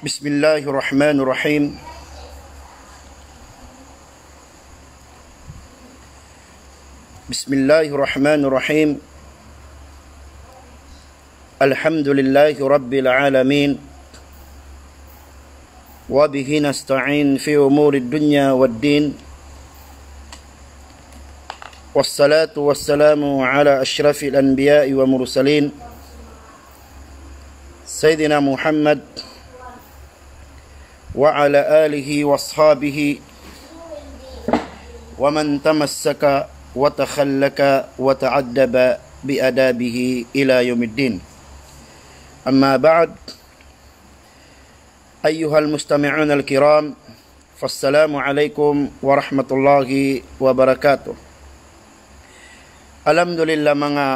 بسم الله الرحمن الرحيم بسم الله الرحمن الرحيم الحمد لله رب العالمين وبه نستعين في أمور الدنيا والدين والصلاة والسلام على أشرف الأنبياء ومرسلين سيدنا محمد وعلى آله وأصحابه ومن تمسك وتخلك وتعدب بأدابه إلى يوم الدين أما بعد أيها المستمعون الكرام فالسلام عليكم ورحمة الله وبركاته الحمد لله منا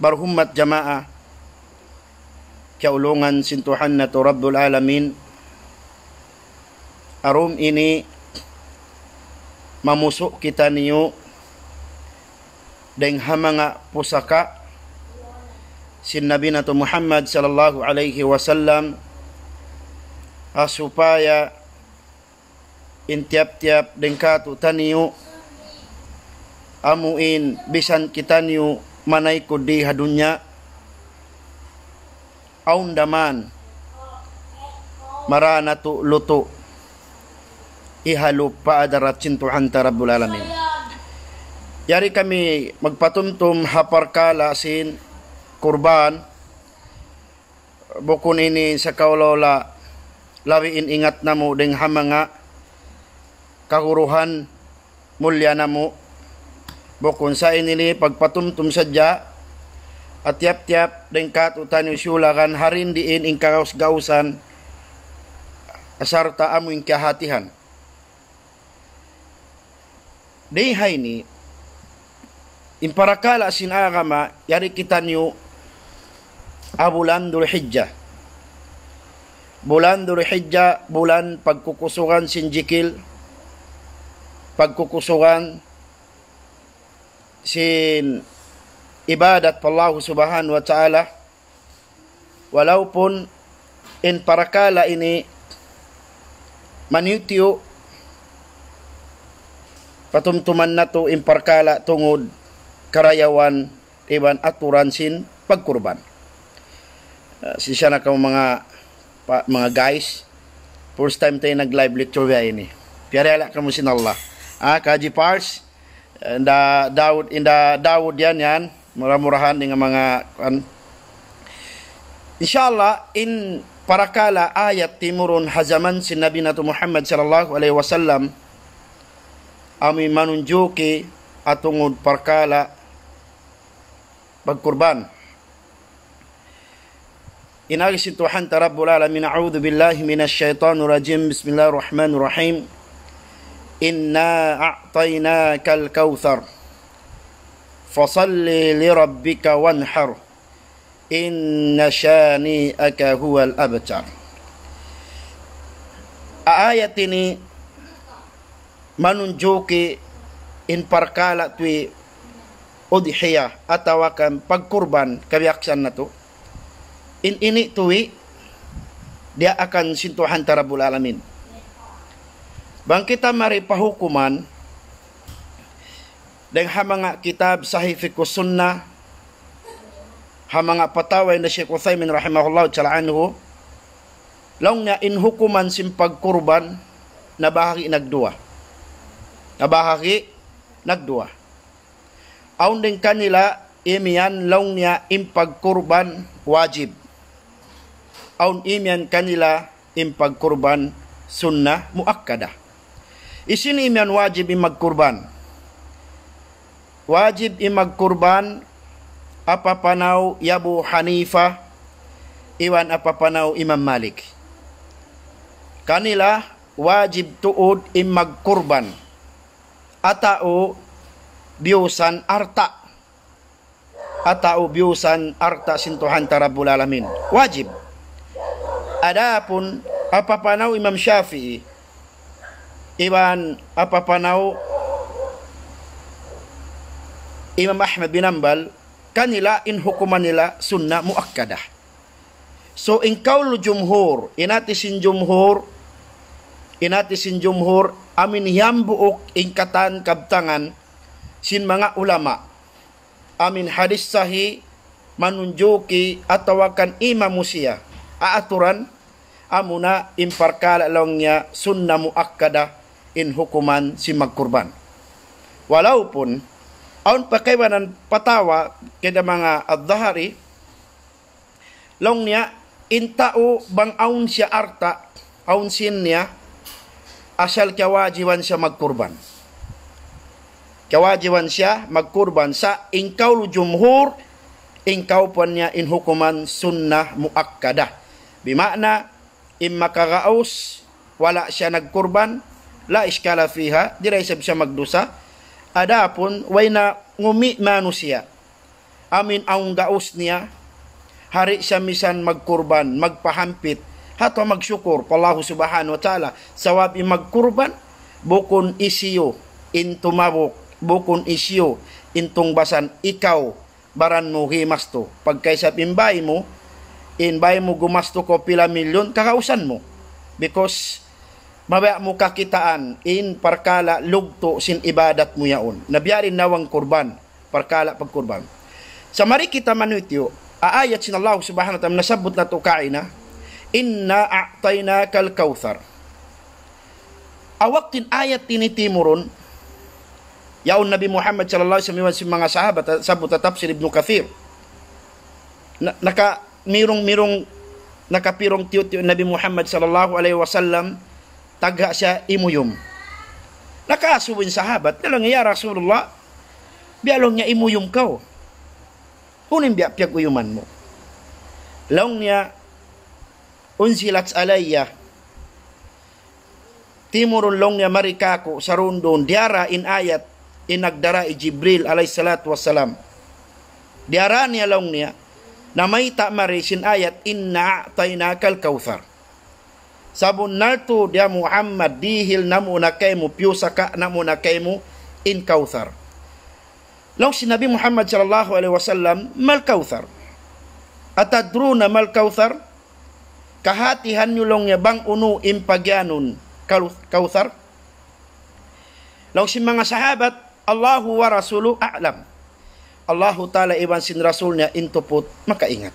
برهمة جماعة sintuhan na رب العالمين arum ini mamusuk kita niu deng hamanga pusaka sin Nabi Nato Muhammad sallallahu alaihi wasallam supaya in tiap-tiap dengkatu taniu amuin bisan kita niu manaiku di hadunya aundaman marana tu lutu ihalo paadarat cintu anta rabbul alamin. Yari kami magpatumtum haparkala sin kurban bukun ini sa kaulola lawiin ingat namo ding hamanga kahuruhan mulya namo bukun sa inili pagpatumtum sadya at tiap-tiap deng katutan yung syulakan harin diin ing kagaus-gausan asarta amuing kahatihan. deihaini imparakala sin agama yari kita nyu abulan dul hijjah bulan dul hijjah bulan pagkukusugan sin jikil pagkukusugan sin ibadat Allah subhanahu wa ta'ala walaupun in parakala ini manitio patumtuman nato imparkala tungod karayawan iban aturan sin pagkurban. Uh, siya na kong mga pa, mga guys first time tayo nag live lecture ba ini. Piyarela kamo sin Allah. Ah kaji pars inda eh, Daud inda Daud yan yan murah-murahan dengan mga an, Insyaallah in parakala ayat timurun hazaman sin Nabi Muhammad sallallahu alaihi wasallam ami manunjuki atungod parkala pagkurban. Inagi si Tuhan Tarabbul Alamin A'udhu Billahi Minash Shaitanur Rajim Bismillahirrahmanirrahim Inna a'tayna kal kawthar Fasalli li rabbika wanhar Inna shani'aka huwal abtar Ayat ini manunjuki in parkala tui udhiya atawa kan pagkurban kabiaksan na to in ini tui dia akan sintuhan tarabul alamin bang kita mari pahukuman deng hamanga kitab sahih fikus sunnah hamanga pataway na Sheikh Uthaymin rahimahullah ta'ala anhu long nga inhukuman sim pagkurban na bahagi nagduwa nga bahagi nagdua. Aun din kanila imian long niya impagkurban wajib. Aun imian kanila impagkurban sunnah muakkada. Isin imian wajib imagkurban. Wajib imagkurban apa panau Yabu Hanifa iwan apa panau Imam Malik. Kanila wajib tuod imagkurban. kurban atau biusan arta atau biusan arta sintuhan tarabbul alamin wajib adapun apa panau Imam Syafi'i Iwan apa panau Imam Ahmad bin Ambal kanila in hukuman nila sunnah muakkadah so in kaul jumhur inatisin jumhur inatisin jumhur amin buuk ingkatan kabtangan sin mga ulama amin hadis sahi manunjuki atawakan imam musia aaturan amuna imparkala longnya sunnah muakkada in hukuman si magkurban walaupun aun pakaiwanan patawa kada mga adhari longnya intau bang aun siya arta aun sinnya asal kawajiban siya magkurban. Kawajiban siya magkurban sa ingkaul jumhur, ingkaw po niya in hukuman sunnah muakkada. Bimakna, immakagaos, wala siya nagkurban, la iskala fiha, di isab siya magdusa, adapun, way na ngumi manu siya. Amin ang gaos niya, hari siya misan magkurban, magpahampit, hato magsyukur pallahu subhanahu wa ta'ala sawab i magkurban bukon isiyo into mabok bukon isiyo intong basan ikaw baran mo himasto pagkaysa imbay mo inbay mo gumasto ko pila milyon kakausan mo because mabaya mo kakitaan in parkala lugto sin ibadat mo yaon nabiyarin nawang kurban parkala pagkurban sa mari kita manutyo aayat sin Allah subhanahu wa ta'ala nasabot na to kaina inna a'tainaka al-kauthar. Awak tin ayat tini timuron, yaon Nabi Muhammad sallallahu alaihi wasallam mga sahabat sabot tafsir Ibnu Kathir. Na, naka mirong mirong nakapirong tiyo Nabi Muhammad sallallahu alaihi wasallam taga siya imuyom. Nakaasuwin sahabat, nalang iya Rasulullah, bialong niya imuyom kao. Kunin biya piyag uyuman mo. Laong niya, unsilat alaya timurun long Marika marikako sarundon diara in ayat inagdara i Jibril alay salatu wassalam diara nya long nya na may ta'mari sin ayat inna a'tainakal kautsar sabun nalto dia ya Muhammad dihil namu nakaimu kay mo piyusaka namu na in kautsar long sinabi Muhammad sallallahu alaihi wasallam mal kautsar atadruna mal kautsar kahati nga bang uno impagyanon kauthar law si mga sahabat Allahu wa rasulu a'lam Allahu ta'ala iban sin rasulnya intuput makaingat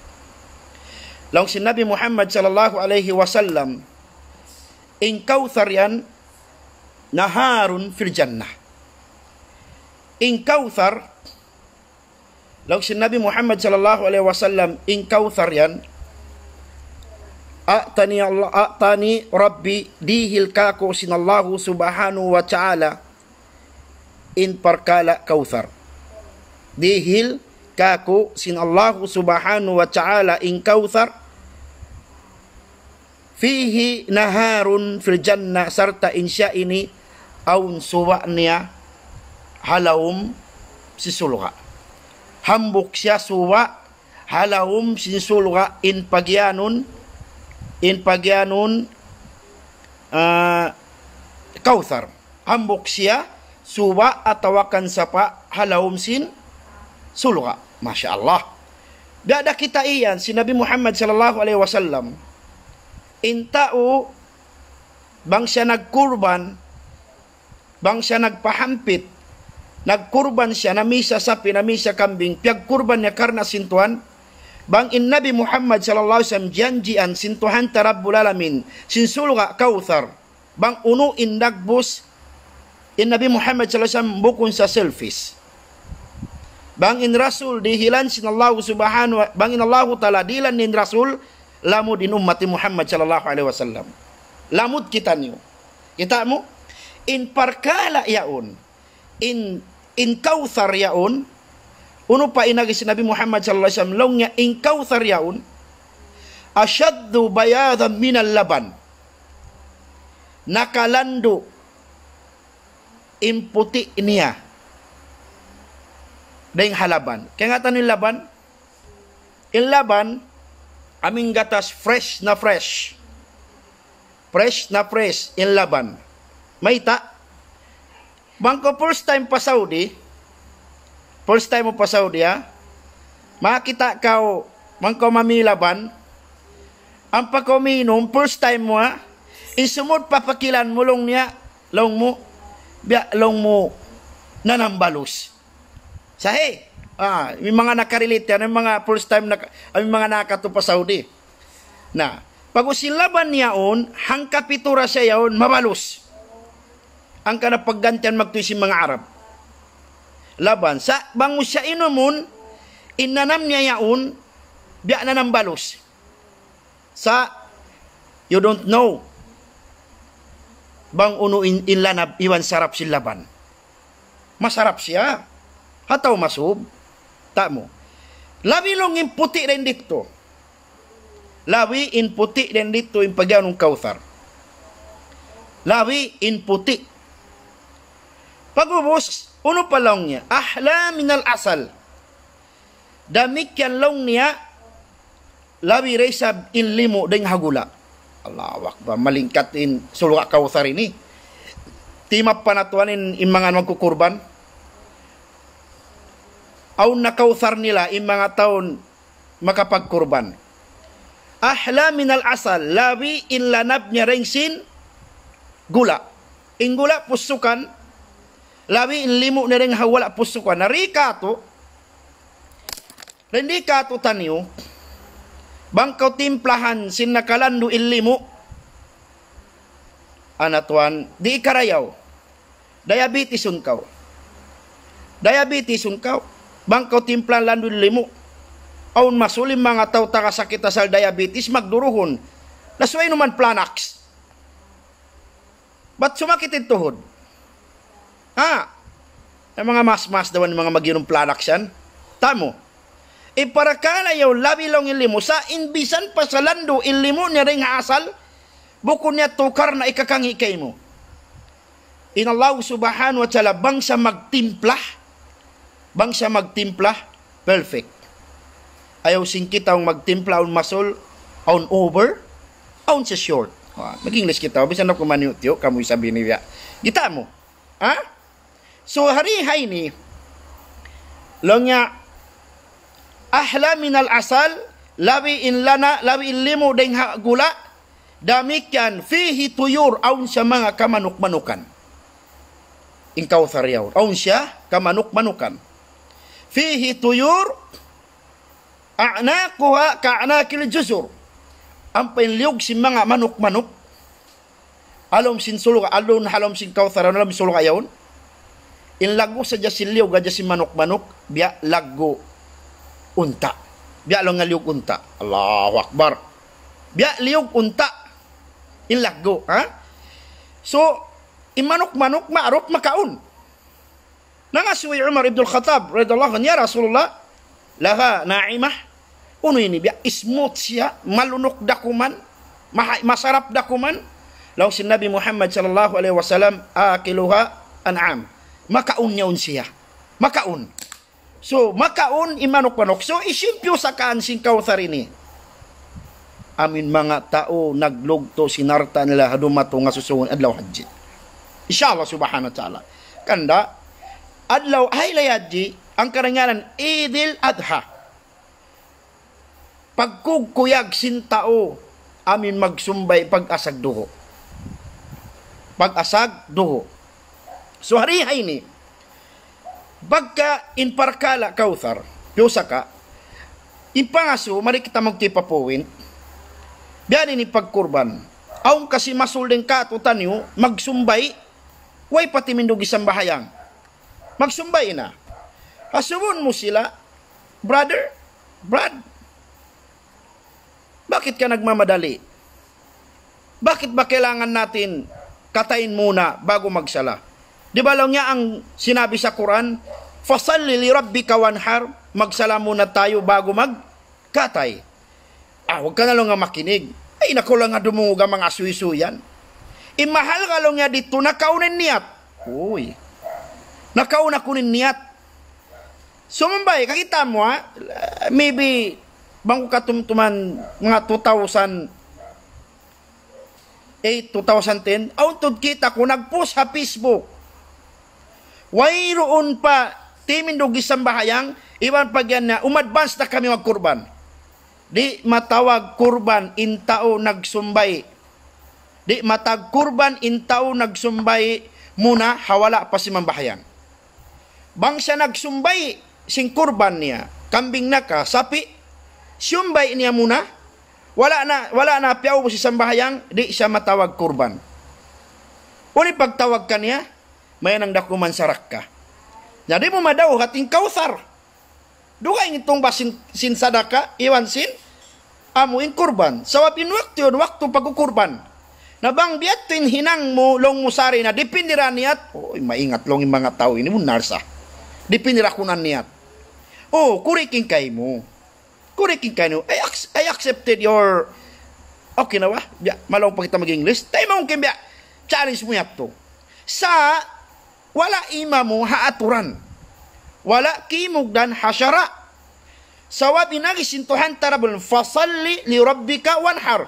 law si Nabi Muhammad sallallahu alaihi wasallam in kauthar yan naharun fil jannah in kauthar law si Nabi Muhammad sallallahu alaihi wasallam in kauthar yan atani Allah atani rabbi dihilkaku sinallahu subhanahu wa ta'ala in perkala ka'uthar dihil kaku sinallahu subhanahu wa ta'ala in ka'uthar fihi naharun fil jannah serta insya ini aun suwa'niya halaum sisulga hambuk sya suwa halaum sisulga in pagianun in pagyanon uh, eh, kauthar ambok siya suwa atawakan sapa halaum sin sulga masya Allah dada kita iyan si Nabi Muhammad sallallahu alaihi wasallam intau bangsa nagkurban bangsa nagpahampit nagkurban siya namisa sapi namisa kambing piag kurban niya karna sintuan bang in nabi muhammad sallallahu alaihi wasallam janjian sin tuhan tarabbul alamin sin sulga kauthar bang unu indak bus in nabi muhammad sallallahu alaihi wasallam bukun sa selfish bang in rasul dihilan sin allah subhanahu wa bang in allah taala dilan nin rasul lamu din ummati muhammad sallallahu alaihi wasallam lamut kita niu kita ya mu in parkala yaun in in kauthar yaun Uno pa inagi si Nabi Muhammad sallallahu alaihi wasallam long in ingkaw saryaon asyaddu bayadan minal laban. Nakalando imputi niya dahing halaban. Kaya nga tanong laban, in laban, aming gatas fresh na fresh. Fresh na fresh in laban. May ta. Bangko first time pa Saudi, First time mo pa Saudi ha? Ah. Makita kau mangko mamilaban. Ang pagkominom, first time mo ha? Ah. Isumod papakilan mo long niya, long mo, biya, long mo nanambalos. Sahi, ah, may mga nakarelate yan, may mga first time, na, may mga nakatupa pa Saudi. Na, pag usilaban niya on, hangkapitura siya yaon, mabalos. Ang kanapaggantian magtuisin mga Arab laban. Sa bangus siya inumun, inanam niya yaun, biya na ng balos. Sa, you don't know, bang uno in, inlanab, iwan sarap si laban. Masarap siya. Hataw masub. Tamo. Labi long in puti rin dito. Lawi in puti rin dito in pagyanong kauthar. labi in puti. Pagubos, Uno pa niya, ahla minal asal. Damikyan long niya, lawi in limo ding hagula. Allah akbar, melingkatin seluruh kawasan ini. Timap panatuanin imangan magkukurban. na nakawthar nila in mga taon makapagkurban. Ahla minal asal, lawi inlanab niya ring gula. Ing gula pusukan, labi limo ni ring hawala puso ko nari kato rendi to taniyo bangkaw timplahan sin nakalando illimo anatuan di ikarayaw diabetes unkaw diabetes unkaw bangkaw timplan lando illimo aun masulim mga tao takasakit sa diabetes magduruhon nasway naman planax Ba't sumakit tuhod? Ha? Ang mga mas-mas daw ng mga magirong planak siyan. Tamo. Iparakana yaw labilong ilimo sa inbisan pa sa lando ilimo ni ring asal buko niya tukar na ikakangi kay mo. Inallahu subhanahu wa ta'ala bangsa magtimpla bangsa magtimpla perfect. Ayaw singkita ang magtimpla on masol on over on sa short. Ha, mag-English kita. Bisan na kumanyo, tiyo, kamoy sabi niya. Gita mo. Ha? So hari hari ni lengya ahla minal asal lawi in lana lawi in limu deng hak gula damikan fihi tuyur aun syamanga kamanuk manukan ingkau thariyaun aun sya kamanuk manukan fihi tuyur a'naquha ka'naqil juzur ampen liuk liuk mga manuk manuk alom sin sulog alun halom sin kau thariyaun alom sulog ayaun in lagu sa si liw gaja si manuk manok biya lagu unta biya lo nga unta Allahu akbar biya liw unta in lagu, ha so in manuk manok maarok maka'un nangasui Umar ibn al-Khattab radhiyallahu anhu ya Rasulullah laha na'imah uno ini biya ismut siya malunok dakuman masarap dakuman Lalu si Nabi Muhammad sallallahu alaihi wasallam akiluha an'am makaun niya siya. Makaun. So, makaun imanok-manok. So, isimpyo sa kaansing kawthar ini. Amin mga tao, naglugto, sinarta nila, hadumato nga susungon, adlaw hadji. Inshallah, subhanahu wa ta'ala. Kanda, adlaw, ay layadji, ang karangalan, idil adha. Pagkukuyag sin tao, amin magsumbay pag-asag duho. Pag-asag duho So harihay ini bagka in parkala kauthar piusa ka impangaso mari kita magtipa point biyanin ni pagkurban aung kasi masulden ka tutan magsumbay way pati mindugi sambahayang magsumbay na asubon mo sila brother brad bakit ka nagmamadali bakit ba kailangan natin katayin muna bago magsala Di ba lang niya ang sinabi sa Quran? Fasalli li rabbika wanhar. Magsala muna tayo bago magkatay. Ah, huwag ka na lang nga makinig. Ay, nako lang nga dumuga mga suisuyan. Imahal eh, ka lang nga dito, nakaunin niyat. Uy, nakauna ko ni niyat. Sumumbay, so, kakita mo ha, maybe bangko katumtuman mga 2000 8, 2010, auntod kita ko nagpost sa Facebook. Wayroon pa timindog isang bahayang iwan pagyan na umadvance na kami magkurban. Di matawag kurban in tao nagsumbay. Di matag kurban in tao nagsumbay muna hawala pa si mambahayan. Bang siya nagsumbay sing kurban niya, kambing na ka, sapi, sumbay niya muna, wala na wala na piyaw si sambahayang, di siya matawag kurban. Uni pagtawag kaniya, may nang dakuman sarak ka. Nya di mo madaw kating kauthar. Duga ing itong basin sin sadaka iwan sin amo in kurban. Sa wapin waktu yun, waktu pagkukurban. Nabang biat tin hinang mo long musari na dipindira niat. Oy, maingat long mga tao ini mo narsa. Dipindira kunan niat. Oh, kuriking kay mo. Kuriking kay mo. I, ac- I accepted your Okay na ba? Ya, malawang pa kita mag-English. mo mong kimbya. Challenge mo yan Sa wala imamu haaturan. Wala kimugdan hasyara. Sawa Tuhan tarabul fasalli li rabbika wanhar.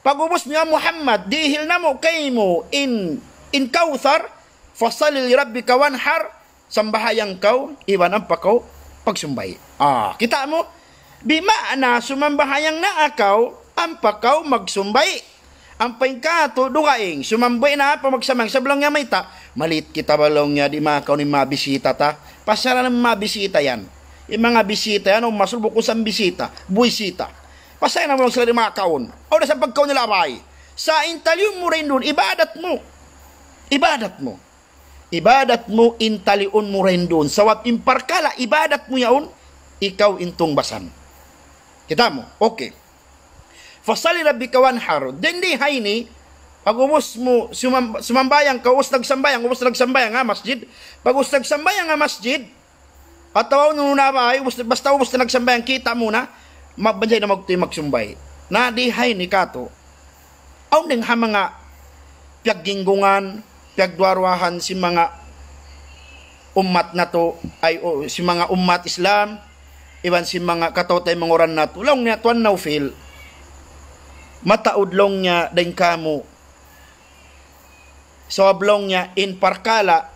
Pagubos niya Muhammad, dihil na mo kay mo in, in kauthar, fasalli li rabbika wanhar, sambahayang kau, iwan ang pakaw, pagsumbay. Ah, kita mo? Bima na sumambahayang na akaw, ang pakaw magsumbay ang paingkato dugaing sumambay na pamagsamang sa balong nga may malit kita balong nga di makaw ni mabisita ta pasara ng mabisita yan yung mga bisita yan o masulbok ko sa bisita buisita pasaya na mo sila di makaon o na sa pagkaon nila abay sa intaliyon mo rin doon ibadat mo ibadat mo ibadat mo intalion mo rin doon sawat imparkala ibadat mo yaon ikaw intong basan kita mo okay Fasali rabbi kawan haro. Dindi hayni, pag umus mo sumam, sumambayang, kaus nagsambayang, umus nagsambayang nga masjid. Pag us nagsambayang nga masjid, at tawaw nun na ba, basta umus na nagsambayang, kita muna, mabansay na magtoy magsumbay. Na di hayni kato. Aw ning ha mga piagginggungan, piagdwarwahan si mga umat na to ay o, si mga umat Islam iban si mga katotay mga oran na to lang niya tuan na feel mataudlong niya din so ablong niya in parkala,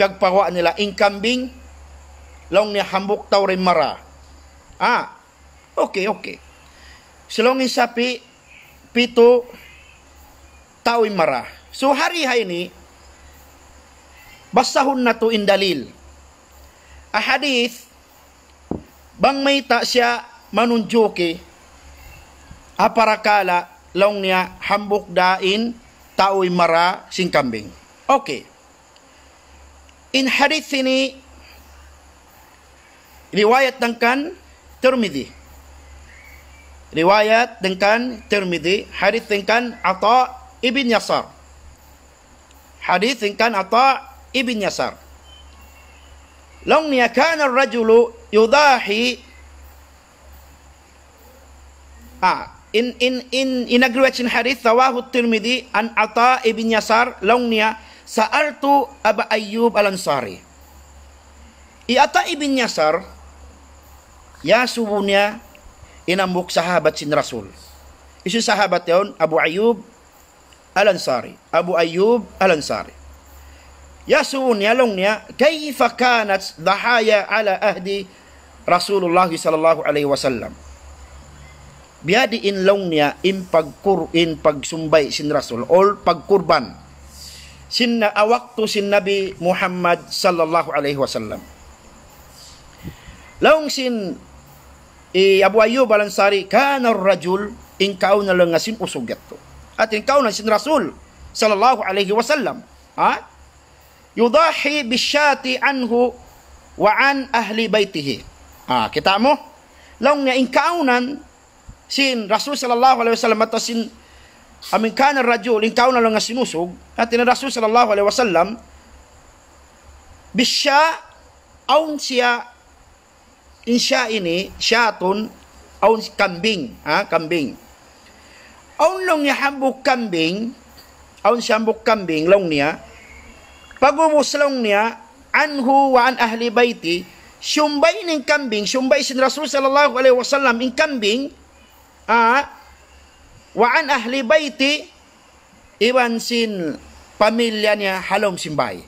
pagpawa nila in kambing, long niya hambok taw rin mara. Ah, okay, okay. Silong isapi, pito, tawi mara. So hari-hari ni, basahon na to dalil. A hadith, bang may ta siya manunjoke, aparakala long niya hambuk dain tawi mara sing kambing. Okay. In hadith ini riwayat dengan Tirmidzi. Riwayat dengan Tirmidzi, hadith dengan Atha ibn Yasar. Hadith dengan Atha ibn Yasar. Long niya kana ar-rajulu yudahi Ah, in in in in agriwacin hadis rawahu an Ata ibn Yasar laungnya sa'altu Aba Ayub Al-Ansari. I Ata ibn Yasar ya inambuk sahabat sin Rasul. Isu sahabat yaun Abu Ayub Al-Ansari. Abu Ayyub Al-Ansari. Ya subunya kaifa kanat dhahaya ala ahdi Rasulullah sallallahu alaihi wasallam biadi inlong niya in pagkur in pagsumbay sin Rasul or pagkurban sin awakto sin Nabi Muhammad sallallahu alaihi wasallam. Laong sin i Abu Ayyub Balansari kana rajul inkaw na lang sin usugyat to. At inkaw na sin Rasul sallallahu alaihi wasallam. Ha? Yudahi bisyati anhu wa an ahli baitihi. Ah, kita mo? Laong in kaunan sin Rasul sallallahu alaihi wasallam at sin amin kana rajul in kauna lang nga sinusog at ni Rasul sallallahu alaihi wasallam bisya aun siya in siya ini syaton aun kambing ha kambing aun long niya hambok kambing aun siya hambok kambing long niya pagubos long niya anhu wa an ahli baiti syumbay ning kambing syumbay sin Rasul sallallahu alaihi wasallam ing kambing A, wa an ahli baiti iwan sin pamilyanya halong simbay.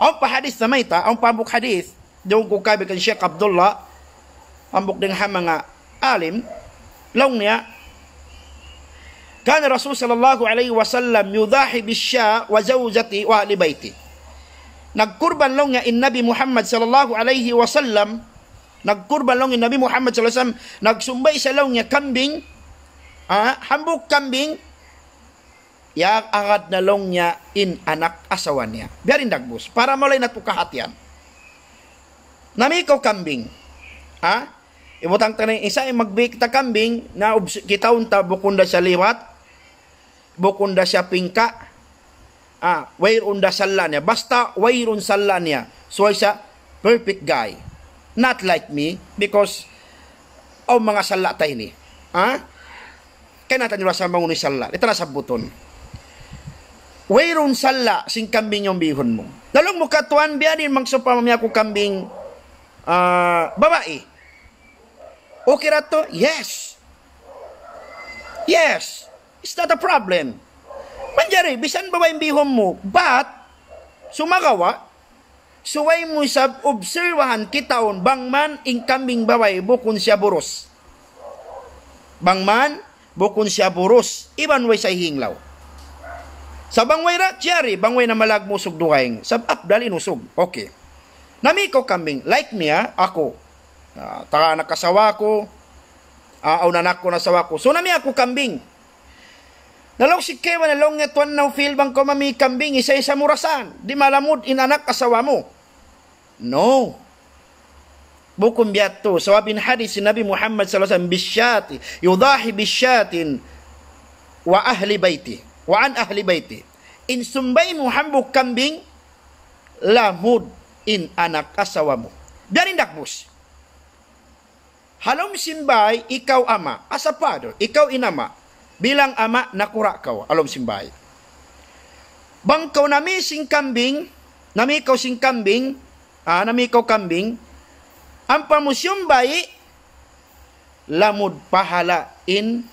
Ang pa hadis na may ta, ang pambuk hadis, doon ko kabi kan Sheikh Abdullah, buk ding ha mga alim, long niya, Rasul sallallahu Alaihi Wasallam yudahi bisya wa بالشاء wa ahli baiti. Nagkurban long niya in Nabi Muhammad sallallahu alaihi wasallam nagkurba lang yung Nabi Muhammad sallallahu alaihi wasallam, nagsumbay sa lang niya kambing, ah, hambok kambing, ya agad na long niya in anak asawa niya. Biarin dagbus, para malay natukahat yan. Nami ko kambing, ah, ibutang tanay, isa ay eh, magbik ta kambing, na kita unta bukunda sa liwat, bukunda sa pingka, ah, wayrun da salla niya, basta wayrun salla niya, so isa perfect guy not like me because aw oh, mga sala ta ini ha kay natan yung sa mangunoy sala ito na sa buton wayron sala sing kambing yung bihon mo dalong mo katuan biyanin magsupa mamaya ko kambing uh, babae okay rato yes yes it's not a problem Manjari, bisan babae yung bihon mo? But, sumagawa, suway mo sab obserwahan kitaon bangman ing ingkambing baway bukun siya buros. Bangman bukun siya buros iban way sa hinglaw. Sa bangway ra tiyari bangway na malagmusog duhaing sab apdal inusog. Okay. Nami ko kambing like niya ako. Uh, ah, taka nakasawa ko. Uh, ah, aw nanak ko nasawa ko. So nami ako kambing Nalong si Kewa nalong nga na filbang ko mami kambing isa-isa murasan. Di malamud inanak asawa mo. No. Bukum biyato. Sawabin hadis si Nabi Muhammad sallallahu alaihi wasallam bisyati. Yudahi bisyatin wa ahli baiti. Wa an ahli baiti. In sumbay mo hambog kambing, lamud in anak asawa mo. Darin dakbus. Halom simbay, ikaw ama, as a ikaw inama, bilang ama nakura kaw oh, alom simbay. Bangkaw nami sing kambing, nami kaw sing kambing, ah, nami kaw kambing, ang pamusyum bayi, lamud pahala in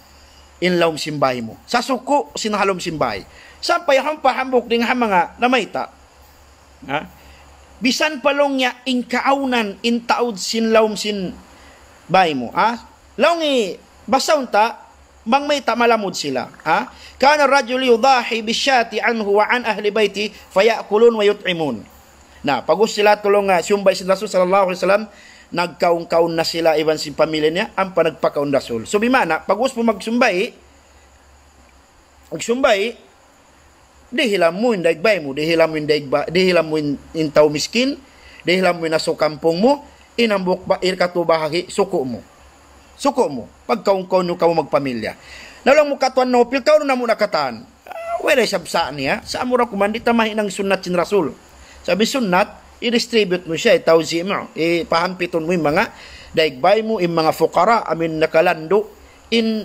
in laum simbay mo. Sa suko sinahalom simbay. Sampay hang pahambok ding ha mga namayta. Ha? Bisan palong niya in kaunan in taud sin laum sin bay mo. Ha? Laong i basaw ta bang may tamalamod sila. Ha? Kana rajul yudahi bisyati anhu wa an ahli baiti fayakulun wa yut'imun. Na, pagus sila tulong ah, sumbay si Rasul sallallahu alaihi wasallam, nagkaon-kaon na sila iban si pamilya niya ang panagpakaon Rasul. So bimana, pagus mo magsumbay, ug sumbay hilam mo yung daigbay mo, di mo yung daigba, di hilam mo yung tao miskin, di hilam mo in nasa kampong mo, inambok ba irkatubahagi suko mo suko mo pagkaungkaw no kaw magpamilya nalang mo katuan no pilkaw no na mo nakataan uh, wala siya sa niya sa amura kuman di tamahin ng sunat sin rasul sabi sunat i-distribute mo siya itawzi mo ipahampiton mo yung mga daigbay mo yung mga fukara amin nakalando in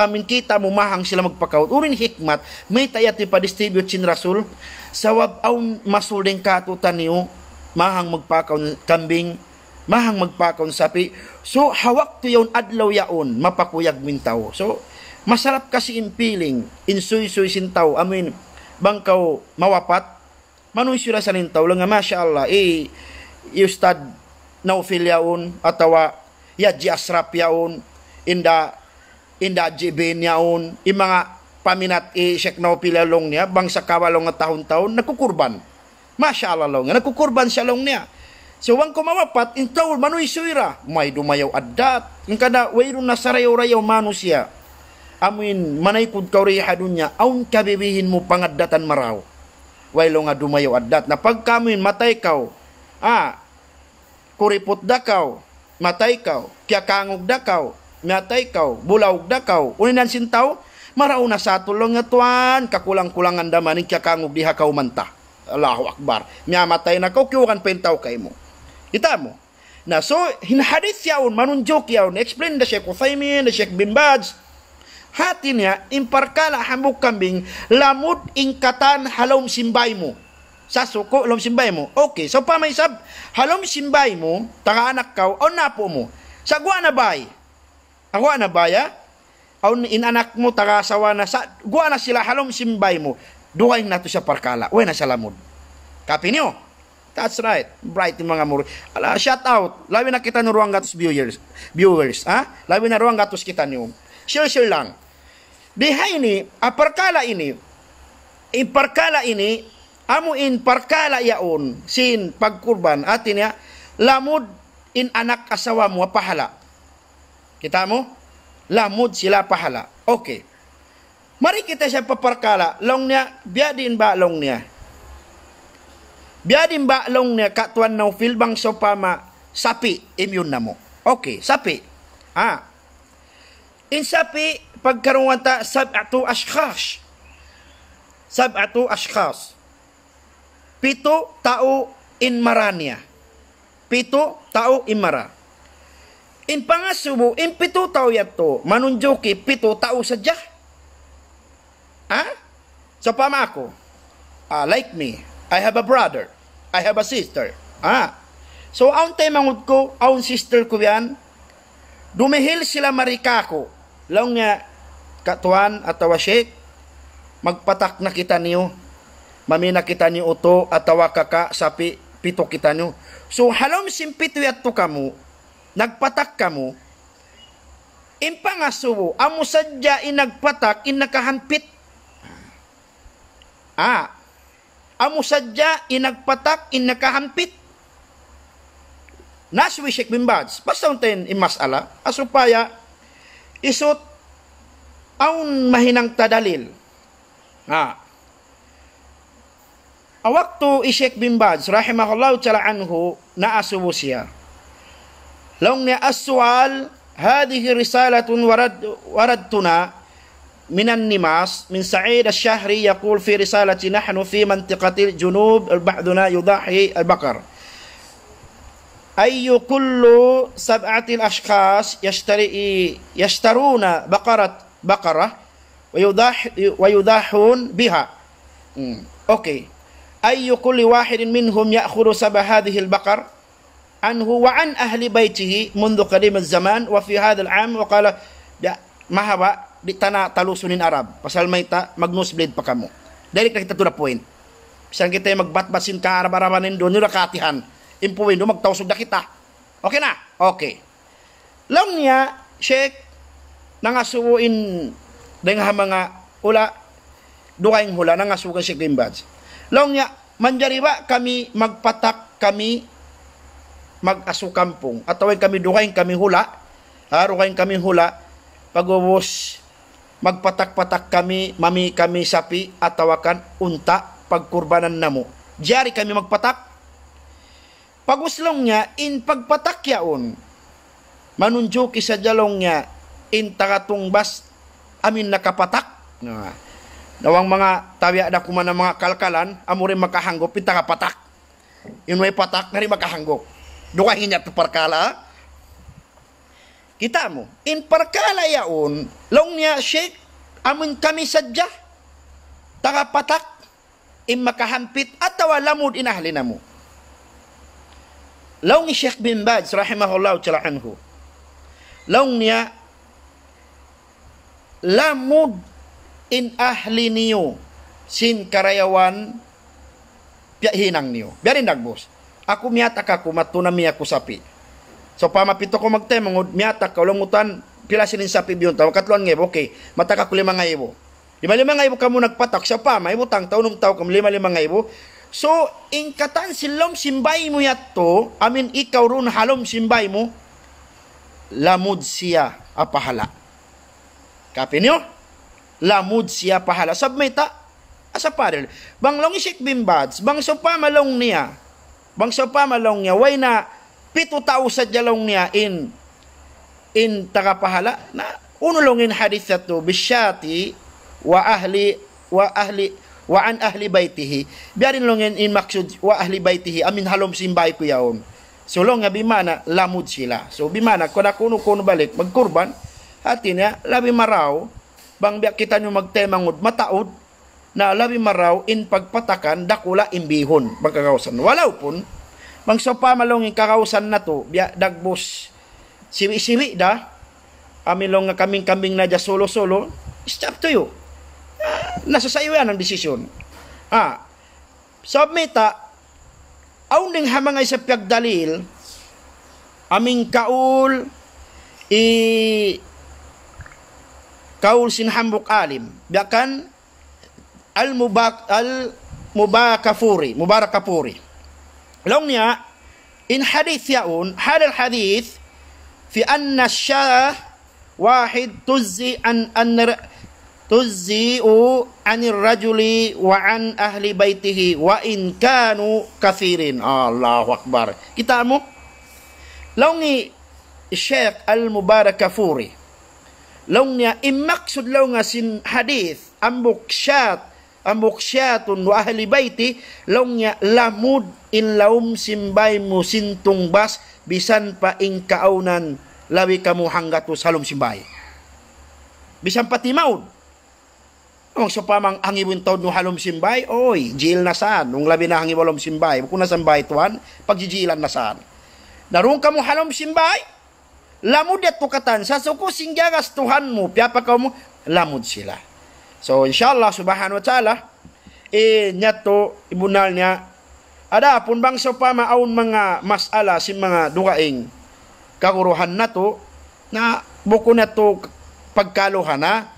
amin kita mo mahang sila magpakaw urin hikmat may tayat ipa-distribute sin rasul sawab wabaw masuling katutan niyo mahang magpakaw kambing mahang magpakaw sapi So, hawak to yon adlaw yaon, mapakuyag mintaw. So, masarap kasi in feeling, in suy suy sintaw, I mean, bangkaw mawapat, manuy sura sa nintaw, lang nga masyaallah, eh, yustad naufil yaon, atawa, yadji asrap yaon, inda, inda jibin yaon, yung mga paminat eh, siyek naupilalong niya, bangsa kawalong nga taon-taon, nagkukurban. Masyaallah lang nga, nagkukurban siya long niya. So wang kumamapat, intawol manoy suira, may dumayaw adat. Ang kada, wayro na sarayaw-rayaw mano Amin, manay kud kauriha dun niya, aun kabibihin mo pangadatan maraw. Wailo nga dumayaw adat, na pagkamin matay kaw, ah, kuripot dakaw, matay kaw, kiyakangog dakaw, matay kaw, bulawg dakaw, uninan sintaw, maraw na sa tulong tuan, kakulang-kulangan daman, kiyakangog diha kaw manta. Allahu Akbar. Miyamatay na kaw, kiwakan pentaw kay mo. Itamo. Na so, hinahadith yaon, manunjok yaon, explain na Sheikh Uthaymin, na Sheikh Bin Baz, hati niya, imparkala hamuk kambing, lamut ingkatan halom simbay mo. Sa suko, halom simbay mo. Okay, so pa may sab, halom simbay mo, tanga anak kaw, o napo mo. Sa gwa na bay, ako na baya, ah? o inanak mo, tanga sawa na, sa, gwa na sila halom simbay mo, duhay na to sa parkala, uwe na sa lamod. Kapinyo? That's right. Bright yung mga muri. Ala, shout out. Labi na kita ng ruang gatos viewers. Viewers, ha? Labi na ruang gatos kita niyo. Share, share lang. Diha ini, aparkala ini, imparkala ini, amu in parkala yaon, sin pagkurban, atin ya, lamud in anak asawa mo, pahala. Kita mo? Lamud sila pahala. Okay. Mari kita siya paparkala. Long niya, biya ba long niya? Biadin ba long niya katuan na filbang sopama sapi immune na mo. Okay, sapi. Ah. In sapi, pagkaruan ta sab'atu ashkhash. Sab'atu ashkhash. Pito tao in marania. Pito tao in mara. In pangasubo, in pito tao yato, manunjoki pito tao sadya. Ah? So pama ako. Ah, like me. I have a brother. I have a sister. Ah. So, ang temangod ko, ang sister ko yan, dumihil sila marikako. Lang nga, katuan at tawasik, magpatak na kita niyo. Mami kita niyo uto at tawa kaka sa pi, pito kita niyo. So, halom simpito yato kamu, nagpatak kamu, impangasubo, amo sadya inagpatak, inakahampit. Ah, amusadya, inagpatak, inakahampit. Naswishik bimbads, basta unten imasala, eh, asupaya, isot, aun mahinang tadalil. Ha. Awaktu isyek bimbads, rahimahullahu ta'ala anhu, naasubo siya. Laung niya aswal, هذه رسالة waradtuna وردتنا من النماس من سعيد الشهري يقول في رسالة نحن في منطقة الجنوب بعضنا يضاحي البقر أي كل سبعة أشخاص يشتري يشترون بقرة بقرة ويضاح ويضاحون بها أوكي أي كل واحد منهم يأخذ سبع هذه البقر عنه وعن أهل بيته منذ قديم الزمان وفي هذا العام وقال ما هو di tana talusunin Arab. Pasalmay ta, mag nosebleed pa kamo. Direct na kita to the point. Bisan kita magbatbasin ka Arab-Arabanin doon, yung rakatihan. Impuin doon, magtausog na kita. Okay na? Okay. Lang niya, Sheikh, nangasuin dengan mga ula, dukaing hula, nangasukan Sheikh Limbads. Lang niya, manjari ba kami magpatak kami mag-asukampong. At kami dukain kami hula, harukain kami hula, pagubos magpatak-patak kami, mami kami sapi atawakan, unta pagkurbanan namo. Diari kami magpatak. Paguslong niya in pagpatak yaon. Manunjuk isa jalong niya in takatungbas, amin nakapatak. Na. Nawang mga tawya na kuman ng mga kalkalan, amo makahanggo, makahanggop, pinta kapatak. Yun may patak na makahanggo. makahanggop. Dukahin niya parkala, Kita mo, in parkala yaon, long niya sheikh, amun kami sadya, tagapatak, in makahampit, at tawalamod inahli na mo. Long ni Sheikh bin Baz, rahimahullah tala anhu, long niya, lamod in ahli niyo, sin karayawan, piyahinang niyo. Biarin nagbos. Ako miyata ka kumatunami ako sapi So pa mapito ko magte mangod miata kaulungutan pila sinin sa pibyon taw katlon nga okay mataka ko lima nga ibo. Lima lima nga ibo kamo nagpatak siya pa may butang taunong taw kam lima lima nga ibo. So ingkatan silom simbay mo yatto amin ikaw run halom simbay mo lamud siya apahala. Kapin niyo? Lamud siya pahala. Sab may ta? Asa paril. Bang long isik bimbads, bang sopa malong niya. Bang sopa malong niya. Way na 7,000 jalong niya in in tagapahala na unulungin hadith na to bisyati wa ahli wa ahli wa an ahli baitihi biarin lungin in maksud wa ahli baitihi amin halom simbay ko yaom so long nga bimana lamud sila so bimana kuna kuno kuno balik magkurban hati na labi maraw bang biak kita nyo magtemangod mataod na labi maraw in pagpatakan dakula imbihon magkakausan walau pun mang sopa malong kakausan na to, biya, dagbos. Siwi-siwi da, amilong nga kaming-kaming na dya solo-solo, it's up to you. Ah, nasa sa iyo yan ang desisyon. Ah, submita, ta, aun ding hamang sa pagdalil, aming kaul, i kaul sinhambok alim. Biyakan, al-mubak, al-mubakafuri, mubarakafuri. لونيا إن حديث يأون هذا الحديث في أن الشاه واحد تجزي عن أن تزي عن الرجل وعن أهل بيته وإن كانوا كثيرين الله أكبر كتابه لوني الشيخ المبارك فوري لونيا إن مقصد لون سن حديث أمبوكشات أمبوكشات وأهل بيتي لونيا لابد inlaom simbay mo sintong bas bisan pa ing kaunan lawi kamo hanggat salom simbay bisan pa timaud Ang so pamang angibon taon no halom simbay, oy, jail na saan? Nung labi na hangi walom simbay, kung nasan simbay tuan pagjijilan na saan? Narong ka halom simbay, lamod at pukatan, sa suko singyagas tuhan mo, piapa ka mo, lamod sila. So, inshallah, subhanahu wa ta'ala, eh, nyato to, ibunal niya, Ada pun bangsa pa maon mga masala si mga dukaing kaguruhan na to na buko na to pagkaluhan na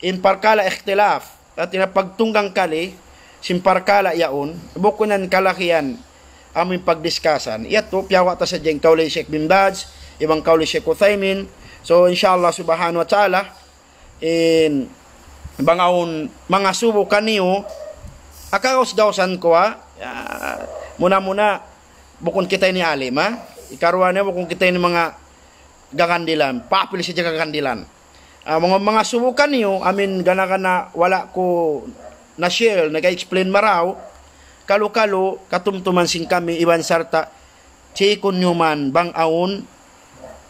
in parkala ikhtilaf at inapagtunggang kali sin parkala yaon buko nan kalakian aming pagdiskasan ito piyawa ta sa jeng kaulay Sheikh Bin Baz ibang kaulay Sheikh Uthaymin so inshallah subhanahu wa ta'ala in bangaon mga subo kaniyo akakaos daw san ko ha ah, Ya, muna-muna bukon kita ini alim ha ikaruannya bukon kita ini mga gagandilan papil siya gagandilan uh, ah, mga mga subukan niyo amin gana-gana wala ko na share nag-explain maraw kalu-kalu katumtuman sing kami iban sarta cikon man bang aun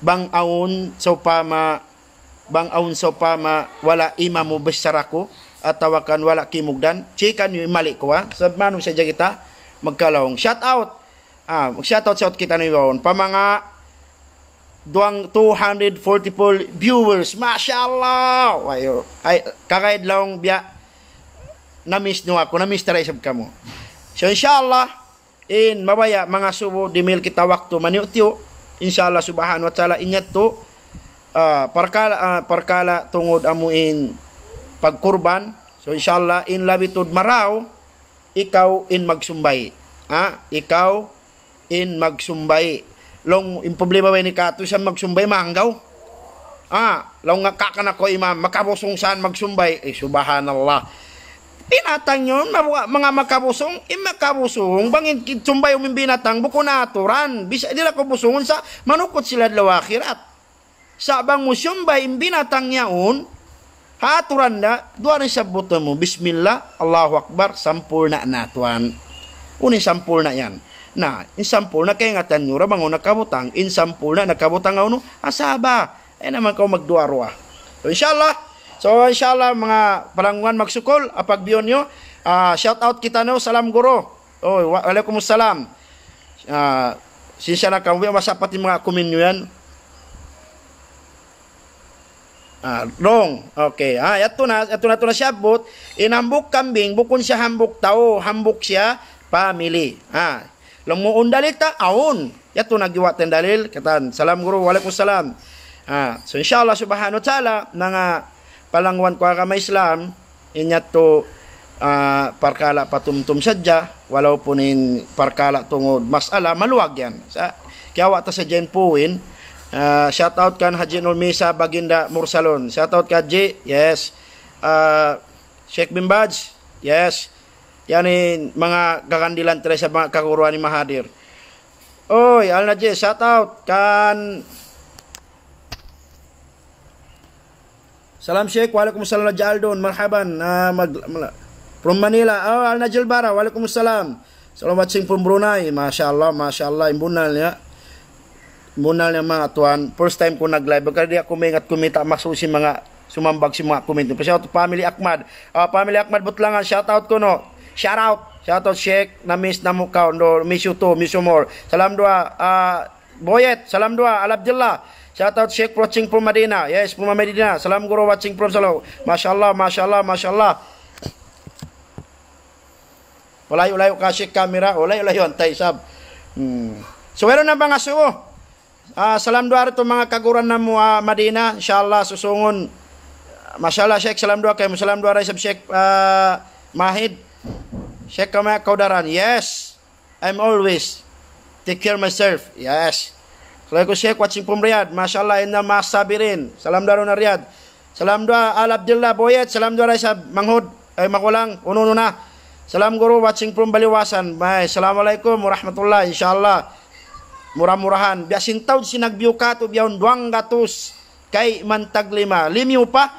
bang aun so pama bang aun so pama wala ima mo besar ako atawakan wala kimugdan dan chikan yu Malik ko sa manong siya kita magkalawong shout out ah shout out shout kita ni yon pa mga duang 244 viewers masyaallah ayo ay kakaid lang biya na nyo ako na miss tara isab kamo so insyaallah in mabaya mga subo di kita waktu maniutyo insyaallah subhanahu wa taala ingat to uh, ah, parkala uh, ah, parkala tungod amuin pagkurban. So inshallah in labitud maraw ikaw in magsumbay. Ha? Ikaw in magsumbay. Long in problema ba ni kato siya magsumbay maanggaw? Ah, long nga kakana ko imam, makabusong saan magsumbay? Eh, subhanallah. Binatang yun, mga makabusong, imakabusong, eh, bangin sumbay yung binatang, buko naturan. Bisa, di ko busongon sa manukot sila dalawa akhirat. Sa bang musumbay, binatang yaon, Haturan na, duwari sa buto mo, Bismillah, Allahu Akbar, sampul na na, tuan. Uning sampul na yan. Na, insampul na kay ngatan nyo, rabang nakabutang, insampul na nakabutang ano, asaba. Ay eh naman ko magduaro So, inshallah, so inshallah mga palanguan magsukol, apag biyon nyo, uh, ah, shout out kita no, salam guru. Oh, wa alaikum salam. Uh, ah, sinsya na kami, masapat yung mga kumin yan. Ah, wrong. Okay. Ah, ito na, ito na, ito na syabot. Inambok kambing, bukon siya hambok tao, hambok siya family. Ah, lumuon dalita, aon. Ito nagiwa tayong dalil. Katan, salam guru, walakum salam. Ah, so inshallah subhanahu ta'ala, na nga palangwan ko ka Islam, inya to ah, parkala patumtum sadya, walau punin parkala tungod masala, maluwag yan. Sa, kaya wata sa dyan puwin, Uh, shout out kan Haji Misa Baginda Mursalon. Shout out kan Haji. Yes. Uh, Sheikh Bimbaj. Yes. Yani mga kakandilan tira sa mga kakuruan ni Mahadir. Oy, al Haji, shout out kan Salam Sheikh, waalaikumsalam Haji Aldon. Marhaban. Uh, mag, mag, from Manila. Oh, Al Najil Bara, waalaikumsalam. Salamat sing from Brunei. Masya Allah, Masya Allah. Imbunan ya. muna lang mga atuan first time ko nag-live kaya di ako maingat kumita masusi mga sumambag si mga comment pa shout family Akmad uh, family Akmad butlangan shout out ko no shout out shout out Sheikh na miss na mukaw no miss you too miss you more salam dua uh, Boyet salam dua Alabdillah shout out Sheikh watching from Medina yes from Medina salam guru watching from Solo masyaallah masyaallah masyaallah Walayo-layo kasi camera, walayo-layo antay sab. Hmm. So meron na mga suo. Uh, salam doa ito mga kaguran na mo uh, ah, Madina. Inshallah, susungon. Masyaallah, Sheikh, salam doa kayo. Salam doa rin sa Sheikh uh, ah, Mahid. Sheikh kami kaudaran. Yes, I'm always take care myself. Yes. Assalamualaikum Sheikh, watching from Riyadh. Masyaallah, masabi rin. Salam doa na Riyadh. Salam doa Al Abdullah Boyet. Salam doa rin sa Manghud. Ay, eh, makulang. Unununa. na. Salam guru watching from Baliwasan. Bye. Assalamualaikum warahmatullahi. insyaAllah. mura-murahan. Biya sintaw sinagbiyo ka to biyaon duwang gatos kay mantag lima. Limiw pa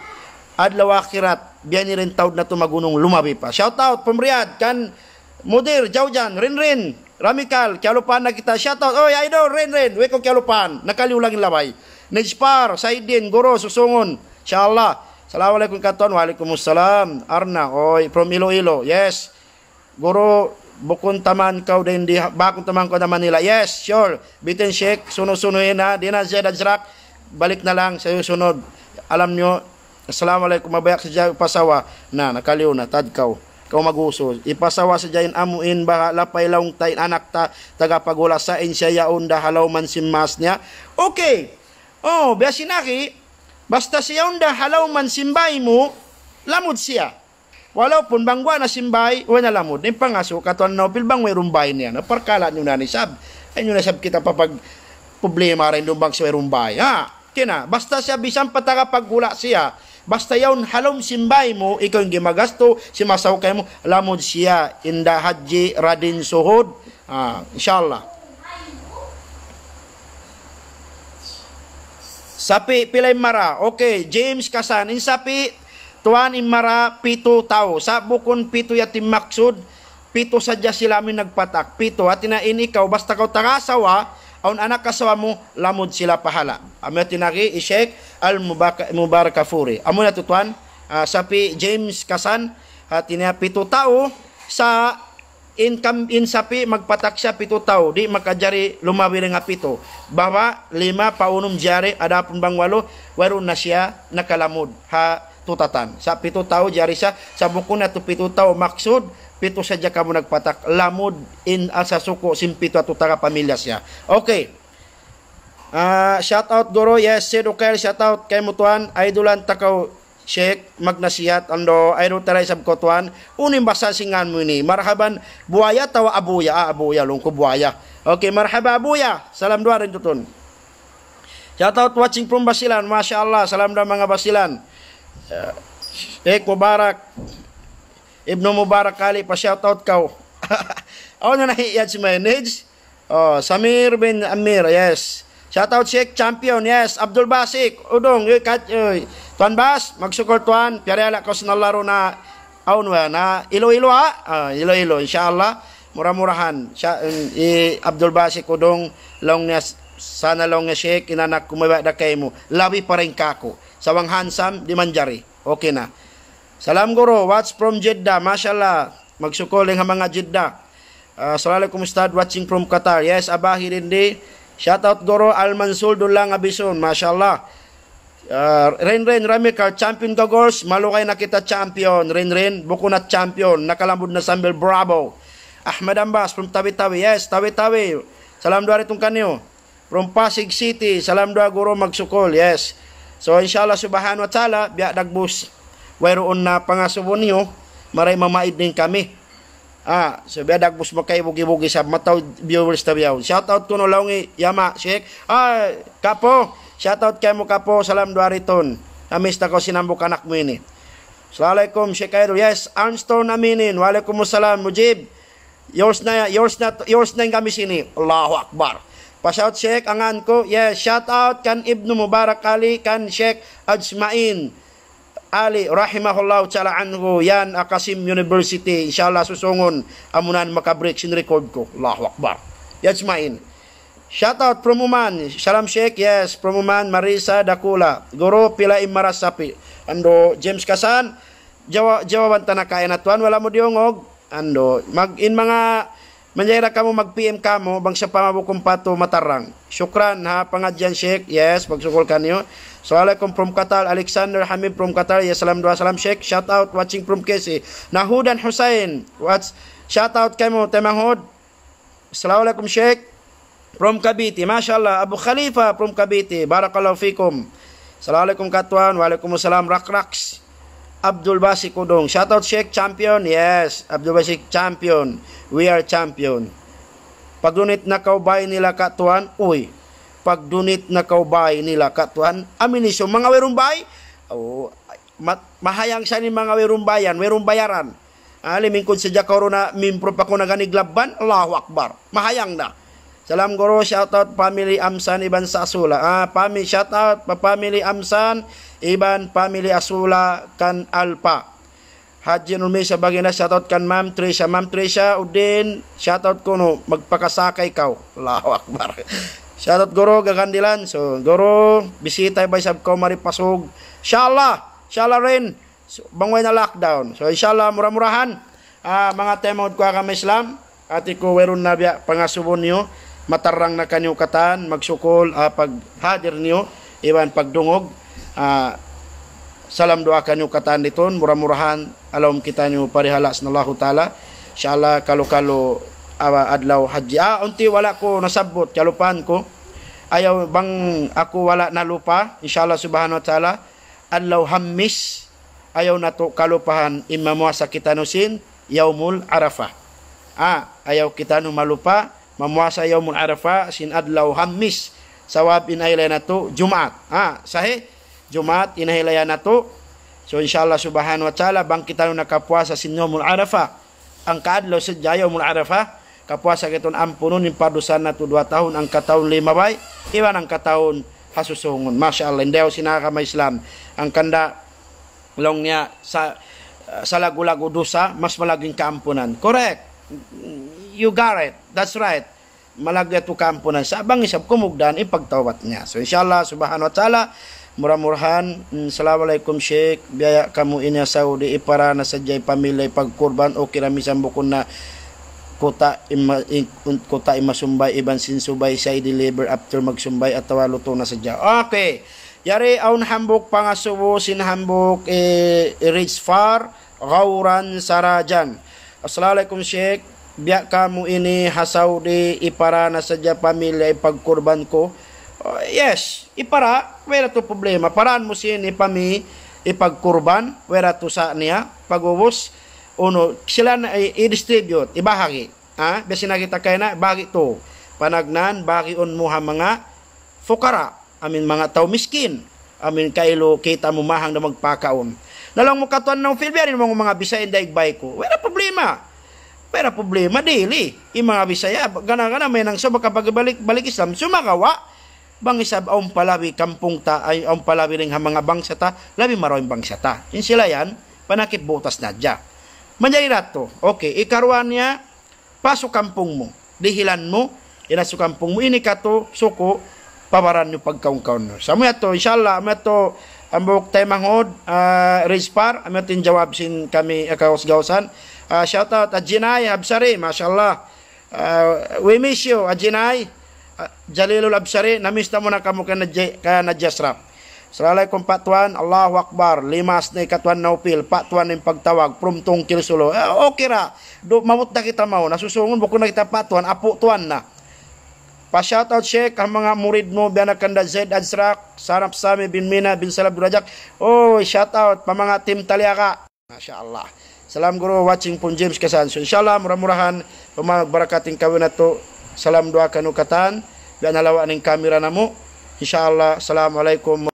adlaw akirat. Biya ni rin tawd na tumagunong lumabi pa. Shout out from Riyadh kan Mudir, Jaujan, Rinrin, Ramikal, Kialupan na kita. Shout out. Oy, idol, Rinrin, weko Kialupan. Nakaliw lang labay. Nejpar, Saidin, Goro, Susungon. Inshallah. Assalamualaikum katon. Waalaikumsalam. Arna, oy, from Iloilo. Yes. guro bukon taman kau din di bakon taman ko naman nila yes sure bitin shake sunusunuhin na di na siya dadsrak balik na lang sa sunod alam nyo assalamualaikum mabayak sa jayo pasawa na nakaliw na tadkaw kau maguso ipasawa sa jayin amuin ba lapay laong tay anak ta tagapagula sa siya yaon da halaw man simmas niya okay oh biasinaki basta siya da halaw man simbay mo lamod siya Walaw pun bangwa na simbay, wala lamod. Yung pangaso, katuan na pilbang mayroong bahay niya. No? Parkala nyo na ni Sab. Ay eh, nyo na Sab kita papag problema rin doon bang sa mayroong bahay. Ha? Kina, basta siya bisan paggula siya. Basta yawn halom simbay mo, ikaw yung gimagasto, simasaw kayo mo, lamod siya, inda haji radin suhod. Ha, inshallah. Sapi pilay mara. Okay, James Kasanin sapi tuan imara pito tao sa bukon pito yatim maksud pito sadya sila mi nagpatak pito at inain ikaw basta kaw tarasawa aun anak kasawa mo lamod sila pahala amo tinaki ishek al mubarakafuri amo na tutuan uh, ah, sapi James Kasan at ina pito tao sa income in sapi magpatak siya pito tao di makajari lumawi nga pito baba lima paunom jari adapon bang walo waro na siya nakalamod ha tutatan sa pito tao jari sa sa mukuna to pito tao maksud pito sa diya mo nagpatak lamod in asa suko pito at utara pamilya siya okay Uh, shout out Goro, yes, Sir Ukair, shout out kay Mutuan, Idolan Takaw Sheikh Magnasiat ando ayro taray sab kotuan unim basa singan mo ni marhaban buaya tawa abuya ah, abuya lungko buaya okay marhaba abuya salam dua rin tutun shout out watching from Basilan Allah. salam da mga Basilan Uh, eh, Sheikh Mubarak, Ibn Mubarak Kali, pa shout out ka. Ako na nahiyad si manage. Oh, Samir bin Amir, yes. shout out Sheikh Champion, yes. Abdul Basik, Udong, yoy, eh, kat, yoy. Eh, Tuan Bas, magsukol Tuan. Piyariala ko sinalaro na aunwa na na Iloilo ah Uh, Iloilo, inshallah. Mura-murahan. Siya, Abdul Basik, Udong, long niya, sana long niya Sheikh, inanak kumawa na kayo mo. labi pa rin kako. Sawang handsome, di manjari. Okay na. Salam guru, what's from Jeddah? Mashallah. Magsukuling ang mga Jeddah. Uh, Assalamualaikum Ustad, watching from Qatar. Yes, abahi hindi. Shout out guru, Almansur Dulang Abison. Mashallah. Uh, Ren Ren Ramikar, champion ka girls. Malukay na kita champion. Ren Ren, buko na champion. Nakalambod na sambel, bravo. Ahmed Ambas from Tawi-Tawi. Yes, Tawi-Tawi. Salam doa ritong kanyo. From Pasig City, salam doa guru magsukol. Yes. So inshallah subhanahu wa ta'ala biya dagbus wayroon na pangasubon niyo maray mamaid din kami. Ah, so biya dagbus mo kay bugi-bugi sa mataw viewers ta biyaw. Shout out ko no lawngi yama Sheikh. Ah, kapo. Shout out kay mo kapo salam duariton. Amis ta ko sinambok anak mo ini. Assalamualaikum Sheikh Idol. Yes, Armstrong aminin. Waalaikumsalam Mujib. Yours na, yours na, yours na kami sini. Allahu Akbar. Pashout Sheikh angan ko. Yes, shout out kan Ibnu Mubarak Ali kan Sheikh Ajmain. Ali rahimahullahu ta'ala anhu yan Akasim University inshallah susungon amunan makabreak sin record ko Allahu Akbar Yajmain Shout out from Oman Salam Sheikh yes from Oman Marisa Dakula Guru Pila Imarasapi Ando James Kasan Jawa jawaban tanakayan atuan wala mo diongog ando mag in mga Manjaira kamu mag-PM kamu bang siya pamabukong pato matarang. Syukran ha pangadyan Sheikh. Yes, pagsukol kanyo. Assalamualaikum from Qatar. Alexander Hamid from Qatar. Ya salam dua salam Sheikh. Shout out watching from Kesi. Nahudan Hussein. What's shout out kamu Temahod. Assalamualaikum Sheikh. From Cavite. Masyaallah Abu Khalifa from Cavite. Barakallahu fikum. Assalamualaikum katuan. Waalaikumsalam. Rakraks. Abdul Basik Kudong. Shout out Sheikh Champion. Yes, Abdul Basik Champion. We are champion. Pagdunit na kaubay nila katuan, uy. Pagdunit na kaubay nila katuan, Aminiso, Mga werumbay, oh, mat, mahayang siya ni mga werumbayan, werumbayaran. Ah, limingkod sa Jakarta na mimpro pa ko na ganiglaban, Allahu Akbar. Mahayang na. Salam Guru, shout out family Amsan Iban sa Asula. Ah, family shout out pa family Amsan Iban family Asula kan Alpa. Haji Nurmi sa Bagina, shout out kan Ma'am Trisha. Ma'am Trisha Udin, shout out ko no, magpakasakay kau. Allahu Akbar. shout out Guru Gagandilan. So, Guru, bisita ba sab ko mari pasog. Inshallah, inshallah rin. So, bangway na lockdown. So, inshallah mura-murahan. Ah, mga temod ko kami Islam. Ati ko weron na biya pangasubon niyo matarang na kanyo katan, magsukol, uh, ah, hadir niyo, iban pagdungog, uh, salam doa kanyo katan diton, muramurahan, alam kita niyo parihalas na Allah Ta'ala, syala kalo-kalo adlaw haji. Ah, unti wala ko nasabot, calupan ko, ayaw bang ako wala na lupa, inshallah subhanahu wa ta'ala, adlaw hammis, ayaw na to kalupahan, imamuha sa kitanusin, yaumul arafah. Ah, ayaw kita no malupa, memuasa yaumul arfa sin adlau hamis sawab inai tu Jumat. Ah, sahih Jumat inai tu. So insyaallah subhanahu wa taala bangkitan na kapuasa sin yaumul arfa. Ang adlau sa yaumul arfa kapuasa kiton ampunun ni padusan na to dua tahun ang tahun lima bay iwan ang kataon hasusungon masyaallah indah sinaka may Islam ang kanda longnya sa eh, salagu lagu dosa mas malaging kampunan korek you got it. That's right. Malagay to kampo na sa abang isab kumugdan ipagtawat niya. So inshallah subhanahu wa ta'ala muramurhan assalamualaikum mm, sheikh biaya kamu inya saudi ipara na sadyay pamilya pagkurban o kiramisan bukon na kota ima, in, kota imasumbay iban sinsubay siya i-deliver after magsumbay at tawaluto na sadya. Okay. Yari aun hambok pangasubo sinhambok e, eh, reach far gauran sarajan. Assalamualaikum Sheikh biya kamo ini hasaw di ipara na sadya pamilya ipagkurban ko uh, yes ipara wala to problema paraan mo siya ni pami ipagkurban wala to sa niya pagubos uno sila na i-distribute ibahagi ha biya sinakita kay na bagi to panagnan bagi on mo ha mga fukara amin mga tao miskin amin kailo kita mo mahang na magpakaon nalang mo katuan ng filberin mga mga bisayin daig ko wala problema pero problema dili. I mga Bisaya, gana gana may nang sa balik balik Islam sumagawa bang isab aong palawi kampung ta ay aong palawi ring mga bangsa ta labi maroon bangsa ta yun sila yan panakit butas na dya manjari rato okay ikarwan niya pasok kampung mo dihilan mo inaso kampung mo ini kato suko pawaran niyo pagkaon-kaon sa mga to inshallah mga to ang buhok tayo manghod uh, ah, Rizpar ang mga jawab sin kami akaos-gawasan eh, Uh, shout out Ajinay Absari, mashallah. Uh, we miss you Ajinay. Uh, Jalilul Absari, namista mo na kamu ka na, ka Jasrap. Assalamualaikum Pak Tuan, Allahu Akbar. Limas ni Katuan Naupil, Pak Tuan ning pagtawag, prumtong kilsulo. Eh, okay ra, Do, mamut na kita mau, nasusungon, buko na kita Pak Tuan, apo Tuan na. pa out Sheikh ang mga murid mo kanda Zaid Azrak, Sarap Sami bin Mina bin Salab Rajak. Oh, shout pa mga tim Taliaka. Masya Allah. Salam guru watching pun James Kesan. So, insyaAllah murah-murahan pemberkatin barakating kawin Salam doakan ukatan. Dan alawa ning kamera namu. InsyaAllah. Assalamualaikum.